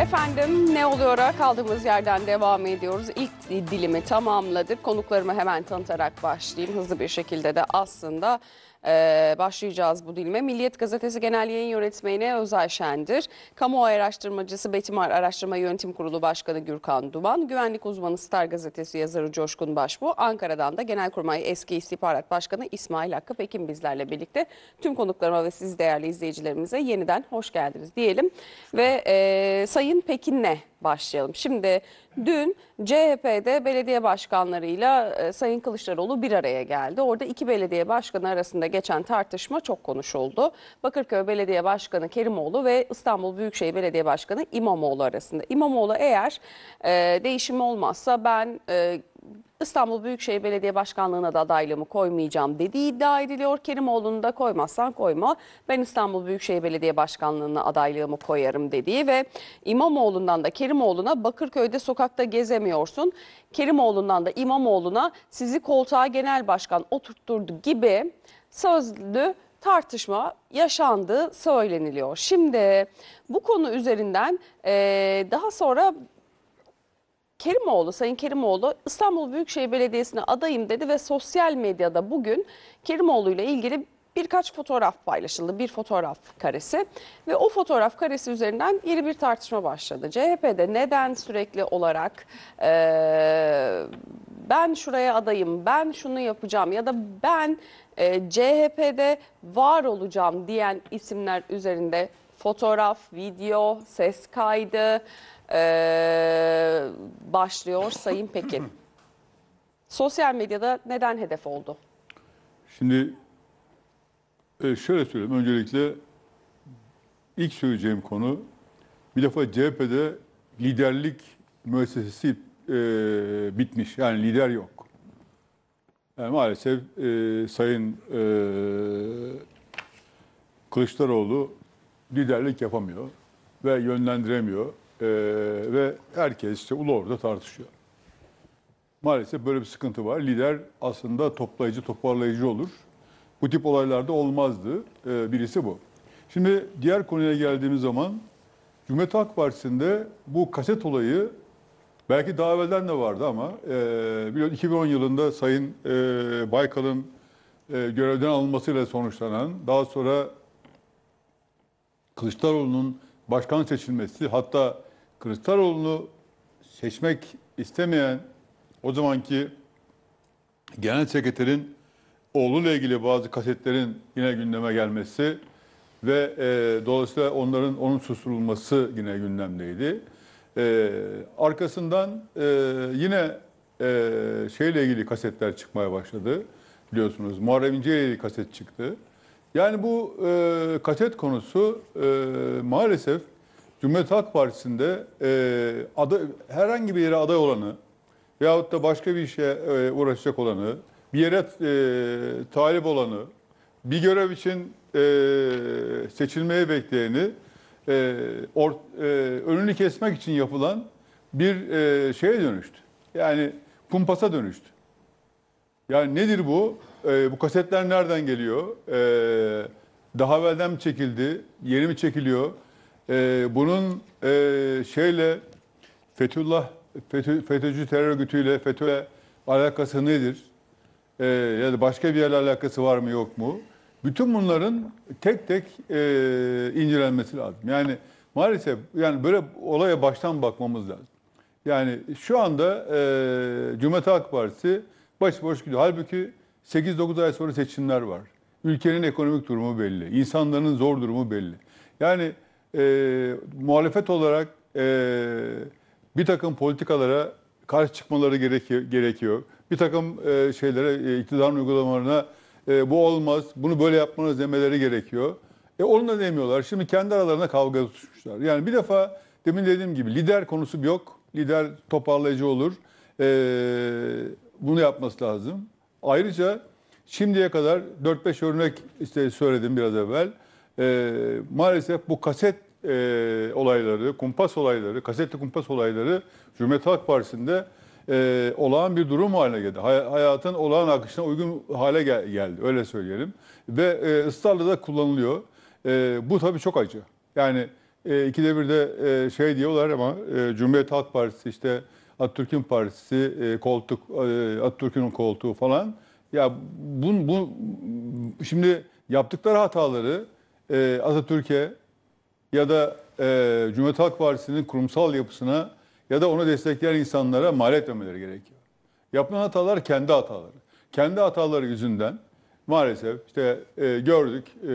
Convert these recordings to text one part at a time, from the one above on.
Efendim ne oluyor? kaldığımız yerden devam ediyoruz. İlk dilimi tamamladık. Konuklarımı hemen tanıtarak başlayayım. Hızlı bir şekilde de aslında e, başlayacağız bu dilime. Milliyet Gazetesi Genel Yayın Yönetmeni Özay Şendir, Kamuoyu Araştırmacısı Betimar Araştırma Yönetim Kurulu Başkanı Gürkan Duman, Güvenlik Uzmanı Star Gazetesi yazarı Coşkun Başbu, Ankara'dan da Genelkurmay Eski İstihbarat Başkanı İsmail Hakkı Pekin bizlerle birlikte tüm konuklarıma ve siz değerli izleyicilerimize yeniden hoş geldiniz diyelim. Ve e, Sayın Pekin'le başlayalım. Şimdi dün CHP'de belediye başkanlarıyla e, Sayın Kılıçdaroğlu bir araya geldi. Orada iki belediye başkanı arasında geçen tartışma çok konuşuldu. Bakırköy Belediye Başkanı Kerimoğlu ve İstanbul Büyükşehir Belediye Başkanı İmamoğlu arasında. İmamoğlu eğer e, değişim olmazsa ben e, İstanbul Büyükşehir Belediye Başkanlığı'na da adaylığımı koymayacağım dediği iddia ediliyor. Kerimoğlu'nu da koymazsan koyma. Ben İstanbul Büyükşehir Belediye Başkanlığı'na adaylığımı koyarım dediği ve İmamoğlu'ndan da Kerimoğlu'na Bakırköy'de sokakta gezemiyorsun. Kerimoğlu'ndan da İmamoğlu'na sizi koltuğa genel başkan oturtturdu gibi sözlü tartışma yaşandığı söyleniliyor. Şimdi bu konu üzerinden e, daha sonra Kerimoğlu, Sayın Kerimoğlu İstanbul Büyükşehir Belediyesi'ne adayım dedi ve sosyal medyada bugün Kerimoğlu ile ilgili birkaç fotoğraf paylaşıldı. Bir fotoğraf karesi ve o fotoğraf karesi üzerinden yeni bir tartışma başladı. CHP'de neden sürekli olarak e, ben şuraya adayım, ben şunu yapacağım ya da ben e, CHP'de var olacağım diyen isimler üzerinde fotoğraf, video, ses kaydı, ee, başlıyor Sayın Pekin. Sosyal medyada neden hedef oldu? Şimdi e, şöyle söyleyeyim. Öncelikle ilk söyleyeceğim konu bir defa CHP'de liderlik müessesesi e, bitmiş. Yani lider yok. Yani maalesef e, Sayın e, Kılıçdaroğlu liderlik yapamıyor ve yönlendiremiyor. Ee, ve herkes işte ulu orada tartışıyor. Maalesef böyle bir sıkıntı var. Lider aslında toplayıcı, toparlayıcı olur. Bu tip olaylarda olmazdı. Ee, birisi bu. Şimdi diğer konuya geldiğimiz zaman Cumhuriyet Halk Partisi'nde bu kaset olayı belki daha evvelden de vardı ama e, 2010 yılında Sayın e, Baykal'ın e, görevden alınmasıyla sonuçlanan, daha sonra Kılıçdaroğlu'nun başkan seçilmesi, hatta Kılıçdaroğlu'nu seçmek istemeyen o zamanki genel sekreterin oğluyla ilgili bazı kasetlerin yine gündeme gelmesi ve e, dolayısıyla onların onun susturulması yine gündemdeydi. E, arkasından e, yine e, şeyle ilgili kasetler çıkmaya başladı biliyorsunuz. Muharrem İnce kaset çıktı. Yani bu e, kaset konusu e, maalesef Cumhuriyet Halk Partisi'nde e, aday, herhangi bir yere aday olanı veyahut da başka bir işe e, uğraşacak olanı, bir yere e, talip olanı, bir görev için e, seçilmeye bekleyeni e, or, e, önünü kesmek için yapılan bir e, şeye dönüştü. Yani kumpasa dönüştü. Yani nedir bu? E, bu kasetler nereden geliyor? E, daha evvelden mi çekildi? Yeni mi çekiliyor? E, bunun e, şeyle Fethullah FETÖ, FETÖ'cü terör örgütüyle FETÖ'yle alakası nedir? E, ya da başka bir yerle alakası var mı yok mu? Bütün bunların tek tek e, incelenmesi lazım. Yani maalesef yani böyle olaya baştan bakmamız lazım. Yani şu anda e, Cumhuriyet Halk Partisi başıboş gidiyor. Halbuki 8-9 ay sonra seçimler var. Ülkenin ekonomik durumu belli. İnsanların zor durumu belli. Yani e, muhalefet olarak e, bir takım politikalara karşı çıkmaları gerekiyor. gerekiyor. Bir takım e, şeylere, e, iktidarın uygulamalarına e, bu olmaz, bunu böyle yapmanız demeleri gerekiyor. E, onu da demiyorlar. Şimdi kendi aralarında kavga tutmuşlar. Yani bir defa demin dediğim gibi lider konusu yok. Lider toparlayıcı olur. E, bunu yapması lazım. Ayrıca şimdiye kadar 4-5 örnek işte söyledim biraz evvel e, maalesef bu kaset e, olayları, kumpas olayları, kasetli kumpas olayları Cumhuriyet Halk Partisi'nde e, olağan bir durum haline geldi. Hay, hayatın olağan akışına uygun hale gel, geldi, öyle söyleyelim. Ve e, ısrarla kullanılıyor. E, bu tabii çok acı. Yani e, ikide bir de e, şey diyorlar ama e, Cumhuriyet Halk Partisi işte Atatürk'ün partisi, e, koltuk, e, Atatürk'ün koltuğu falan. Ya bu, bu şimdi yaptıkları hataları e, Atatürk'e ya da e, Cumhuriyet Halk Partisi'nin kurumsal yapısına ya da onu destekleyen insanlara mal etmemeleri gerekiyor. Yapılan hatalar kendi hataları. Kendi hataları yüzünden maalesef işte e, gördük e,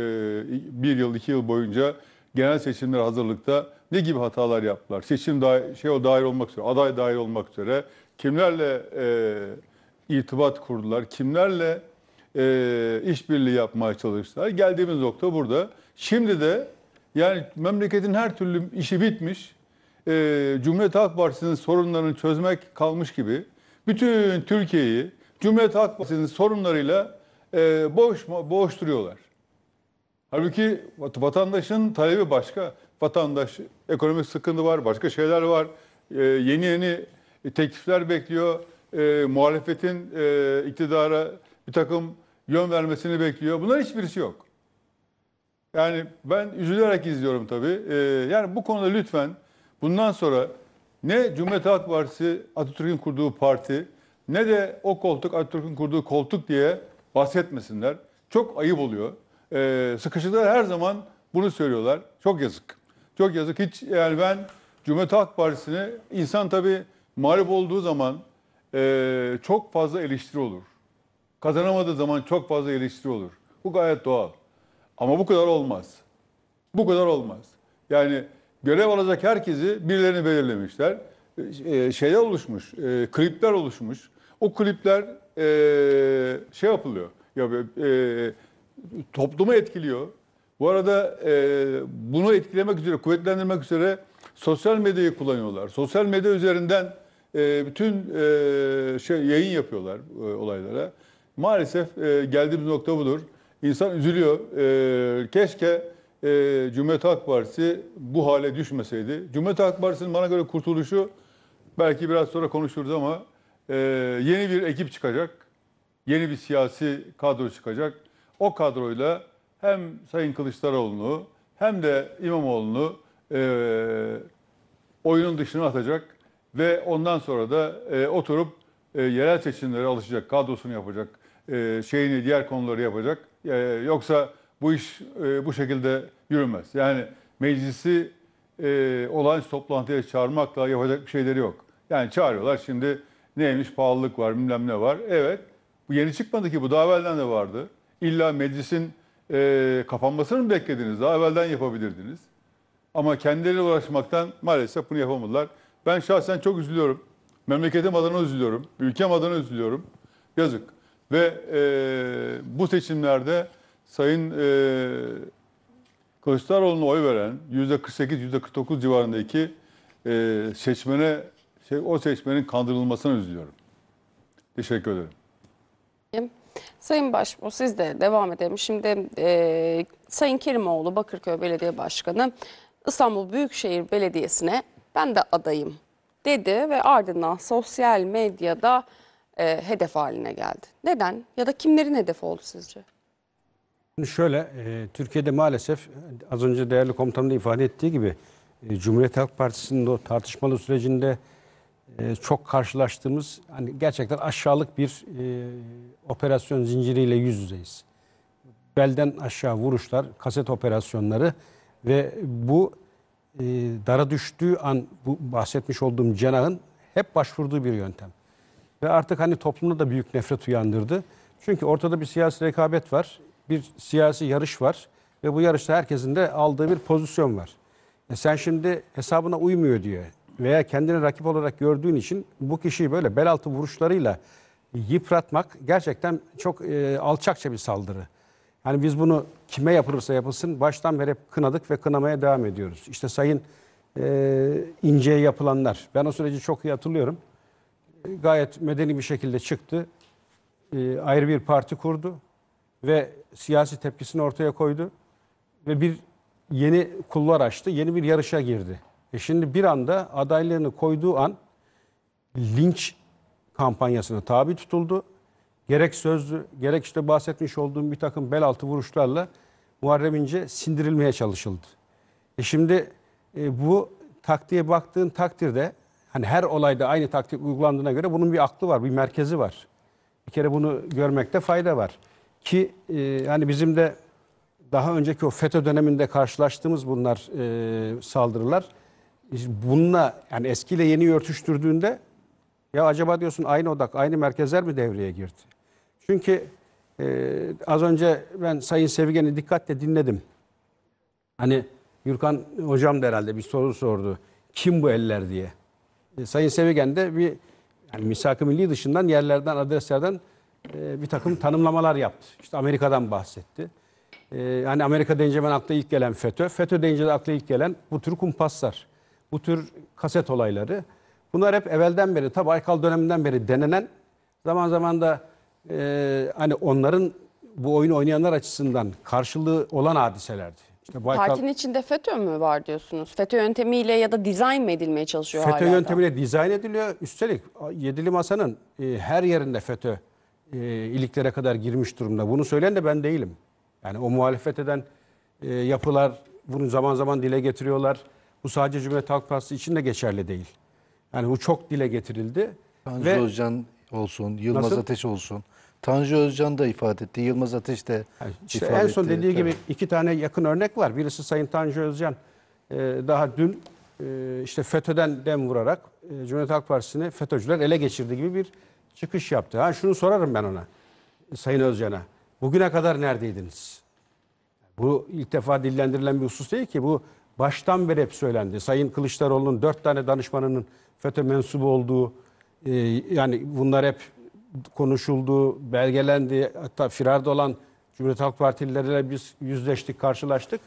bir yıl iki yıl boyunca genel seçimler hazırlıkta ne gibi hatalar yaptılar? Seçim dahi, şey o dahil olmak üzere, aday dahil olmak üzere kimlerle e, irtibat kurdular, kimlerle e, işbirliği yapmaya çalıştılar. Geldiğimiz nokta burada. Şimdi de yani memleketin her türlü işi bitmiş. E, Cumhuriyet Halk Partisi'nin sorunlarını çözmek kalmış gibi. Bütün Türkiye'yi Cumhuriyet Halk Partisi'nin sorunlarıyla e, boş boş duruyorlar. Halbuki vatandaşın talebi başka. Vatandaş ekonomik sıkıntı var, başka şeyler var. E, yeni yeni teklifler bekliyor. E, muhalefetin e, iktidara bir takım yön vermesini bekliyor. Bunların hiçbirisi yok. Yani ben üzülerek izliyorum tabii. Ee, yani bu konuda lütfen bundan sonra ne Cumhuriyet Halk Partisi Atatürk'ün kurduğu parti ne de o koltuk Atatürk'ün kurduğu koltuk diye bahsetmesinler. Çok ayıp oluyor. Ee, sıkışıklar her zaman bunu söylüyorlar. Çok yazık. Çok yazık. Hiç yani ben Cumhuriyet Halk Partisi'ni insan tabii mağlup olduğu zaman e, çok fazla eleştiri olur. Kazanamadığı zaman çok fazla eleştiri olur. Bu gayet doğal. Ama bu kadar olmaz. Bu kadar olmaz. Yani görev alacak herkesi birilerini belirlemişler. Ee, e, şeyler oluşmuş, e, klipler oluşmuş. O klipler e, şey yapılıyor, ya, e, e, toplumu etkiliyor. Bu arada e, bunu etkilemek üzere, kuvvetlendirmek üzere sosyal medyayı kullanıyorlar. Sosyal medya üzerinden e, bütün e, şey yayın yapıyorlar e, olaylara. Maalesef e, geldiğimiz nokta budur. İnsan üzülüyor. E, keşke e, Cumhuriyet Halk Partisi bu hale düşmeseydi. Cumhuriyet Halk Partisi'nin bana göre kurtuluşu belki biraz sonra konuşuruz ama e, yeni bir ekip çıkacak. Yeni bir siyasi kadro çıkacak. O kadroyla hem Sayın Kılıçdaroğlu'nu hem de İmamoğlu'nu e, oyunun dışına atacak ve ondan sonra da e, oturup e, yerel seçimlere alışacak, kadrosunu yapacak. E, şeyini diğer konuları yapacak. E, yoksa bu iş e, bu şekilde yürümez. Yani meclisi e, olağanüstü toplantıya çağırmakla yapacak bir şeyleri yok. Yani çağırıyorlar şimdi neymiş pahalılık var bilmem ne var. Evet bu yeni çıkmadı ki bu daha evvelden de vardı. İlla meclisin e, kapanmasını mı beklediniz? Daha evvelden yapabilirdiniz. Ama kendileri uğraşmaktan maalesef bunu yapamadılar. Ben şahsen çok üzülüyorum. Memleketim adına üzülüyorum. Ülkem adına üzülüyorum. Yazık. Ve e, bu seçimlerde Sayın e, Kılıçdaroğlu'na oy veren %48-%49 civarındaki e, seçmene, şey, o seçmenin kandırılmasını üzülüyorum. Teşekkür ederim. Sayın Başbuğ siz de devam edelim. Şimdi e, Sayın Kerimoğlu Bakırköy Belediye Başkanı İstanbul Büyükşehir Belediyesi'ne ben de adayım dedi ve ardından sosyal medyada e, hedef haline geldi. Neden ya da kimlerin hedefi oldu sizce? Şöyle, e, Türkiye'de maalesef az önce değerli komutanım da ifade ettiği gibi e, Cumhuriyet Halk Partisi'nin o tartışmalı sürecinde e, çok karşılaştığımız hani gerçekten aşağılık bir e, operasyon zinciriyle yüz yüzeyiz. Belden aşağı vuruşlar, kaset operasyonları ve bu e, dara düştüğü an bu bahsetmiş olduğum cenahın hep başvurduğu bir yöntem. Ve artık hani toplumda da büyük nefret uyandırdı. Çünkü ortada bir siyasi rekabet var. Bir siyasi yarış var. Ve bu yarışta herkesin de aldığı bir pozisyon var. E sen şimdi hesabına uymuyor diye veya kendini rakip olarak gördüğün için bu kişiyi böyle bel altı vuruşlarıyla yıpratmak gerçekten çok e, alçakça bir saldırı. Yani biz bunu kime yapılırsa yapılsın baştan beri hep kınadık ve kınamaya devam ediyoruz. İşte Sayın e, İnce'ye yapılanlar. Ben o süreci çok iyi hatırlıyorum gayet medeni bir şekilde çıktı. E, ayrı bir parti kurdu ve siyasi tepkisini ortaya koydu ve bir yeni kullar açtı. Yeni bir yarışa girdi. E şimdi bir anda adaylarını koyduğu an linç kampanyasına tabi tutuldu. Gerek sözlü, gerek işte bahsetmiş olduğum bir takım bel altı vuruşlarla Muharrem İnce sindirilmeye çalışıldı. E şimdi e, bu taktiğe baktığın takdirde hani her olayda aynı taktik uygulandığına göre bunun bir aklı var, bir merkezi var. Bir kere bunu görmekte fayda var. Ki e, hani bizim de daha önceki o FETÖ döneminde karşılaştığımız bunlar e, saldırılar. Bununla yani eskiyle yeni örtüştürdüğünde ya acaba diyorsun aynı odak, aynı merkezler mi devreye girdi? Çünkü e, az önce ben Sayın Sevgeni dikkatle dinledim. Hani Yurkan hocam da herhalde bir soru sordu. Kim bu eller diye. Ee, Sayın Sevegen de bir yani misak-ı milli dışından yerlerden, adreslerden e, bir takım tanımlamalar yaptı. İşte Amerika'dan bahsetti. Ee, yani Amerika deyince ben akla ilk gelen FETÖ, FETÖ deyince de akla ilk gelen bu tür kumpaslar, bu tür kaset olayları. Bunlar hep evvelden beri, tabi Aykal döneminden beri denenen, zaman zaman da e, hani onların bu oyunu oynayanlar açısından karşılığı olan hadiselerdi. İşte Baykal, Partinin içinde FETÖ mü var diyorsunuz? FETÖ yöntemiyle ya da dizayn mı edilmeye çalışıyor FETÖ hala yöntemiyle dizayn ediliyor. Üstelik yedili masanın e, her yerinde FETÖ e, iliklere kadar girmiş durumda. Bunu söyleyen de ben değilim. Yani o muhalefet eden e, yapılar bunu zaman zaman dile getiriyorlar. Bu sadece Cumhuriyet Halk Partisi için de geçerli değil. Yani bu çok dile getirildi. Tanju Özcan olsun, Yılmaz Nasıl? Ateş olsun. Tanju Özcan da ifade etti. Yılmaz Ateş de yani işte ifade En son etti. dediği gibi iki tane yakın örnek var. Birisi Sayın Tanju Özcan e, daha dün e, işte FETÖ'den dem vurarak e, Cumhuriyet Halk Partisi'ni FETÖ'cüler ele geçirdi gibi bir çıkış yaptı. Ha şunu sorarım ben ona. Sayın Özcan'a. Bugüne kadar neredeydiniz? Bu ilk defa dillendirilen bir husus değil ki. Bu baştan beri hep söylendi. Sayın Kılıçdaroğlu'nun dört tane danışmanının FETÖ mensubu olduğu e, yani bunlar hep konuşuldu, belgelendi. Hatta firarda olan Cumhuriyet Halk Partilileriyle biz yüzleştik, karşılaştık.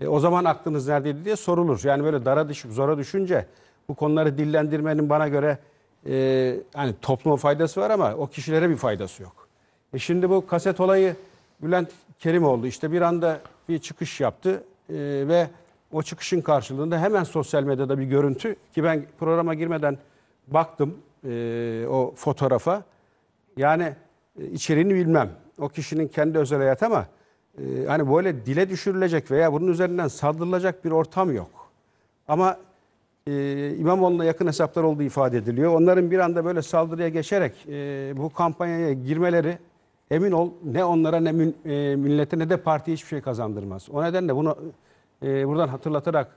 E, o zaman aklınız neredeydi diye sorulur. Yani böyle dara düşüp zora düşünce bu konuları dillendirmenin bana göre e, hani topluma faydası var ama o kişilere bir faydası yok. E şimdi bu kaset olayı Bülent Kerimoğlu işte bir anda bir çıkış yaptı e, ve o çıkışın karşılığında hemen sosyal medyada bir görüntü ki ben programa girmeden baktım e, o fotoğrafa. Yani e, içeriğini bilmem. O kişinin kendi özel hayatı ama e, hani böyle dile düşürülecek veya bunun üzerinden saldırılacak bir ortam yok. Ama e, İmamoğlu'na yakın hesaplar olduğu ifade ediliyor. Onların bir anda böyle saldırıya geçerek e, bu kampanyaya girmeleri emin ol ne onlara ne mün, e, millete ne de parti hiçbir şey kazandırmaz. O nedenle bunu e, buradan hatırlatarak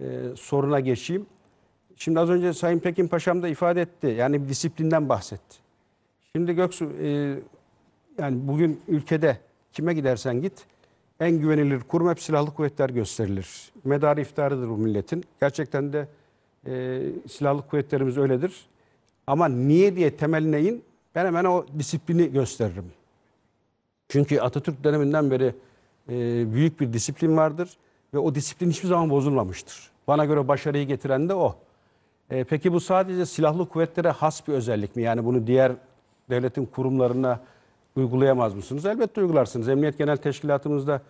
e, soruna geçeyim. Şimdi az önce Sayın Pekin Paşam da ifade etti. Yani disiplinden bahsetti. Şimdi Göksu e, yani bugün ülkede kime gidersen git en güvenilir kurum hep silahlı kuvvetler gösterilir. Medarı iftarıdır bu milletin. Gerçekten de e, silahlı kuvvetlerimiz öyledir. Ama niye diye temeline in ben hemen o disiplini gösteririm. Çünkü Atatürk döneminden beri e, büyük bir disiplin vardır ve o disiplin hiçbir zaman bozulmamıştır. Bana göre başarıyı getiren de o. E, peki bu sadece silahlı kuvvetlere has bir özellik mi? Yani bunu diğer devletin kurumlarına uygulayamaz mısınız? Elbette uygularsınız. Emniyet Genel Teşkilatımızda,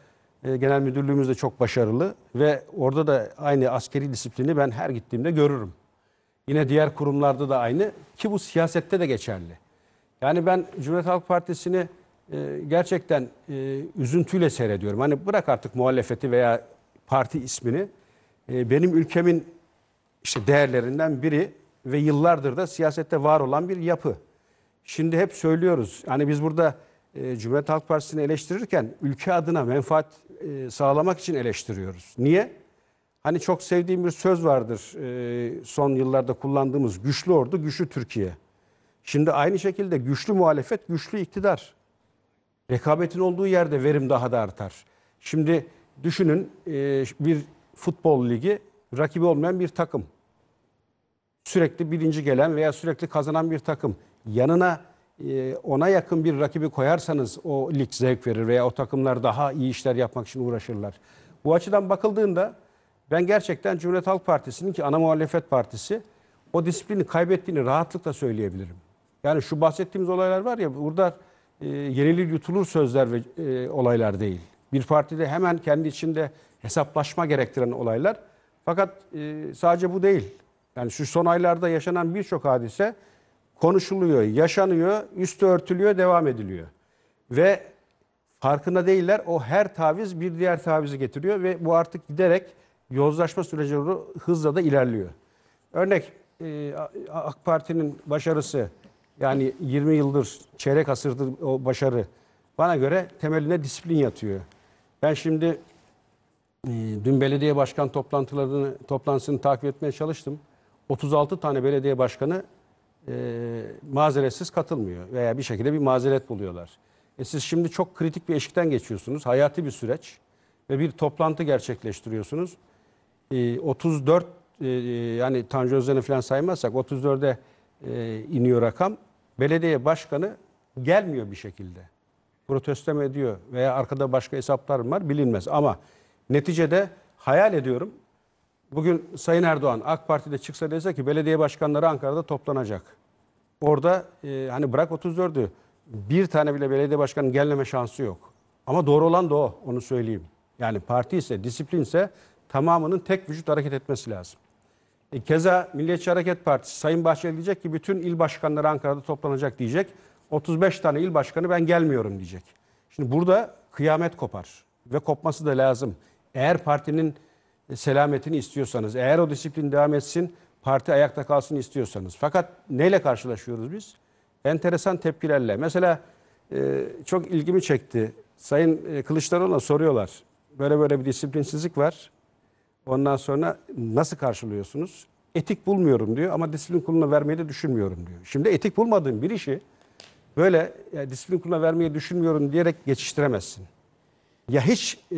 e, Genel Müdürlüğümüzde çok başarılı ve orada da aynı askeri disiplini ben her gittiğimde görürüm. Yine diğer kurumlarda da aynı ki bu siyasette de geçerli. Yani ben Cumhuriyet Halk Partisi'ni e, gerçekten e, üzüntüyle seyrediyorum. Hani bırak artık muhalefeti veya parti ismini. benim ülkemin işte değerlerinden biri ve yıllardır da siyasette var olan bir yapı. Şimdi hep söylüyoruz. Yani biz burada e, Cumhuriyet Halk Partisi'ni eleştirirken ülke adına menfaat e, sağlamak için eleştiriyoruz. Niye? Hani çok sevdiğim bir söz vardır e, son yıllarda kullandığımız güçlü ordu, güçlü Türkiye. Şimdi aynı şekilde güçlü muhalefet, güçlü iktidar. Rekabetin olduğu yerde verim daha da artar. Şimdi düşünün e, bir futbol ligi rakibi olmayan bir takım. Sürekli birinci gelen veya sürekli kazanan bir takım yanına e, ona yakın bir rakibi koyarsanız o lig zevk verir veya o takımlar daha iyi işler yapmak için uğraşırlar. Bu açıdan bakıldığında ben gerçekten Cumhuriyet Halk Partisi'nin ki ana muhalefet partisi o disiplini kaybettiğini rahatlıkla söyleyebilirim. Yani şu bahsettiğimiz olaylar var ya burada e, yenilir yutulur sözler ve e, olaylar değil. Bir partide hemen kendi içinde hesaplaşma gerektiren olaylar. Fakat e, sadece bu değil. Yani şu son aylarda yaşanan birçok hadise konuşuluyor, yaşanıyor, üstü örtülüyor, devam ediliyor. Ve farkında değiller. O her taviz bir diğer tavizi getiriyor ve bu artık giderek yozlaşma süreci hızla da ilerliyor. Örnek e, AK Parti'nin başarısı yani 20 yıldır, çeyrek asırdır o başarı bana göre temeline disiplin yatıyor. Ben şimdi e, dün belediye başkan toplantılarını toplantısını takip etmeye çalıştım. 36 tane belediye başkanı e, mazeretsiz katılmıyor veya bir şekilde bir mazeret buluyorlar. E siz şimdi çok kritik bir eşikten geçiyorsunuz. Hayati bir süreç ve bir toplantı gerçekleştiriyorsunuz. E, 34 e, e, yani Tanju Özden'i falan saymazsak 34'e e, iniyor rakam. Belediye başkanı gelmiyor bir şekilde. Protesto mu ediyor veya arkada başka hesaplar var bilinmez. Ama neticede hayal ediyorum Bugün Sayın Erdoğan AK Parti'de çıksa dese ki belediye başkanları Ankara'da toplanacak. Orada e, hani bırak 34'ü bir tane bile belediye başkanının gelmeme şansı yok. Ama doğru olan da o onu söyleyeyim. Yani parti ise disiplinse tamamının tek vücut hareket etmesi lazım. E, keza Milliyetçi Hareket Partisi Sayın Bahçeli diyecek ki bütün il başkanları Ankara'da toplanacak diyecek. 35 tane il başkanı ben gelmiyorum diyecek. Şimdi burada kıyamet kopar ve kopması da lazım. Eğer partinin e, selametini istiyorsanız, eğer o disiplin devam etsin, parti ayakta kalsın istiyorsanız. Fakat neyle karşılaşıyoruz biz? Enteresan tepkilerle. Mesela e, çok ilgimi çekti. Sayın e, Kılıçdaroğlu'na soruyorlar. Böyle böyle bir disiplinsizlik var. Ondan sonra nasıl karşılıyorsunuz? Etik bulmuyorum diyor ama disiplin kuruluna vermeyi de düşünmüyorum diyor. Şimdi etik bulmadığın bir işi böyle yani disiplin kuruluna vermeyi düşünmüyorum diyerek geçiştiremezsin. Ya hiç e,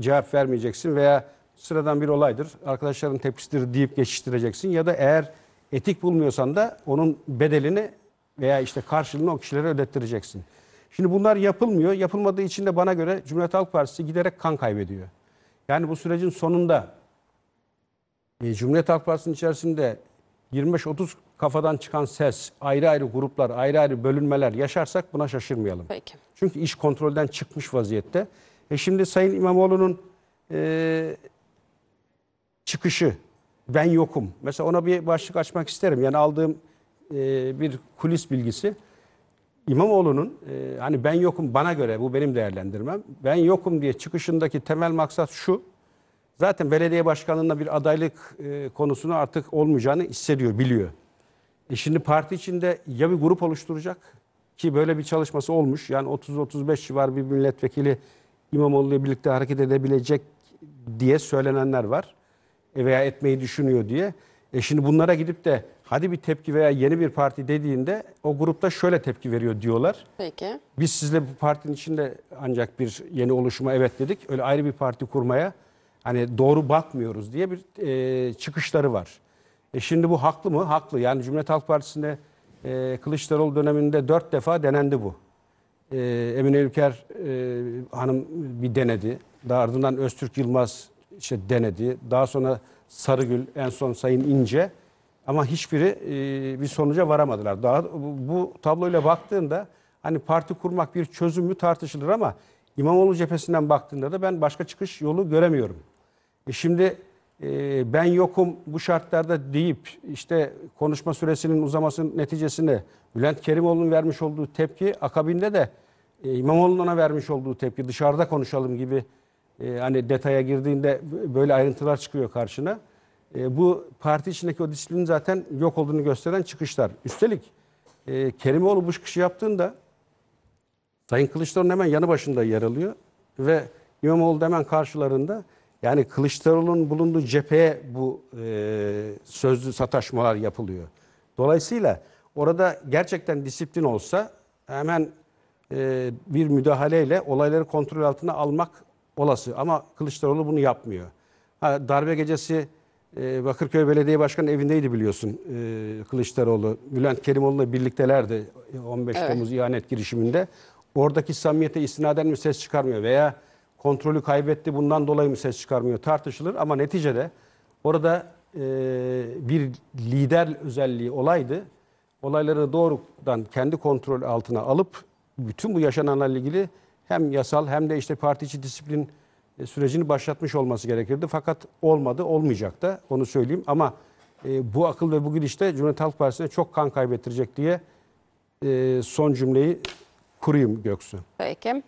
cevap vermeyeceksin veya sıradan bir olaydır. Arkadaşların tepkisidir deyip geçiştireceksin. Ya da eğer etik bulmuyorsan da onun bedelini veya işte karşılığını o kişilere ödettireceksin. Şimdi bunlar yapılmıyor. Yapılmadığı için de bana göre Cumhuriyet Halk Partisi giderek kan kaybediyor. Yani bu sürecin sonunda e, Cumhuriyet Halk Partisi'nin içerisinde 25-30 kafadan çıkan ses, ayrı ayrı gruplar, ayrı ayrı bölünmeler yaşarsak buna şaşırmayalım. Peki. Çünkü iş kontrolden çıkmış vaziyette. E şimdi Sayın İmamoğlu'nun e, çıkışı ben yokum. Mesela ona bir başlık açmak isterim. Yani aldığım e, bir kulis bilgisi İmamoğlu'nun e, hani ben yokum bana göre bu benim değerlendirmem. Ben yokum diye çıkışındaki temel maksat şu. Zaten belediye başkanlığına bir adaylık e, konusunu artık olmayacağını hissediyor, biliyor. E şimdi parti içinde ya bir grup oluşturacak ki böyle bir çalışması olmuş. Yani 30-35 civar bir milletvekili ile birlikte hareket edebilecek diye söylenenler var veya etmeyi düşünüyor diye. E şimdi bunlara gidip de hadi bir tepki veya yeni bir parti dediğinde o grupta şöyle tepki veriyor diyorlar. Peki. Biz sizle bu partinin içinde ancak bir yeni oluşuma evet dedik. Öyle ayrı bir parti kurmaya hani doğru bakmıyoruz diye bir e, çıkışları var. E şimdi bu haklı mı? Haklı. Yani Cumhuriyet Halk Partisi'nde e, Kılıçdaroğlu döneminde dört defa denendi bu. E, Emine Ülker e, hanım bir denedi. Daha ardından Öztürk Yılmaz işte denedi. Daha sonra Sarıgül, en son Sayın İnce ama hiçbiri e, bir sonuca varamadılar. Daha bu, tabloyla baktığında hani parti kurmak bir çözüm mü tartışılır ama İmamoğlu cephesinden baktığında da ben başka çıkış yolu göremiyorum. E şimdi e, ben yokum bu şartlarda deyip işte konuşma süresinin uzamasının neticesinde Bülent Kerimoğlu'nun vermiş olduğu tepki akabinde de e, İmamoğlu'na vermiş olduğu tepki dışarıda konuşalım gibi e, hani detaya girdiğinde böyle ayrıntılar çıkıyor karşına. E, bu parti içindeki o disiplinin zaten yok olduğunu gösteren çıkışlar. Üstelik e, Kerimoğlu bu çıkışı yaptığında Sayın Kılıçdaroğlu hemen yanı başında yer alıyor ve İmamoğlu da hemen karşılarında yani Kılıçdaroğlu'nun bulunduğu cepheye bu e, sözlü sataşmalar yapılıyor. Dolayısıyla orada gerçekten disiplin olsa hemen e, bir müdahaleyle olayları kontrol altına almak olası ama Kılıçdaroğlu bunu yapmıyor. Ha, darbe gecesi e, Bakırköy Belediye Başkanı evindeydi biliyorsun e, Kılıçdaroğlu. Bülent Kerimoğlu'yla birliktelerdi 15 e, evet. Temmuz ihanet girişiminde. Oradaki samimiyete istinaden mi ses çıkarmıyor veya kontrolü kaybetti bundan dolayı mı ses çıkarmıyor tartışılır. Ama neticede orada e, bir lider özelliği olaydı. Olayları doğrudan kendi kontrol altına alıp bütün bu yaşananlarla ilgili hem yasal hem de işte parti içi disiplin e, sürecini başlatmış olması gerekirdi. Fakat olmadı, olmayacak da onu söyleyeyim. Ama e, bu akıl ve bu gidişte Cumhuriyet Halk Partisi'ne çok kan kaybettirecek diye e, son cümleyi kurayım Göksu. Peki.